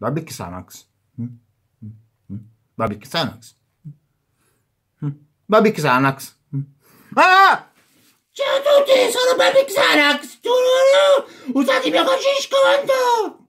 Barbecue Sanax. Barbecue Sanax. Barbecue Sanax. Ah! Ciao a tutti, sono Barbecue Sanax. Usate il mio cocisco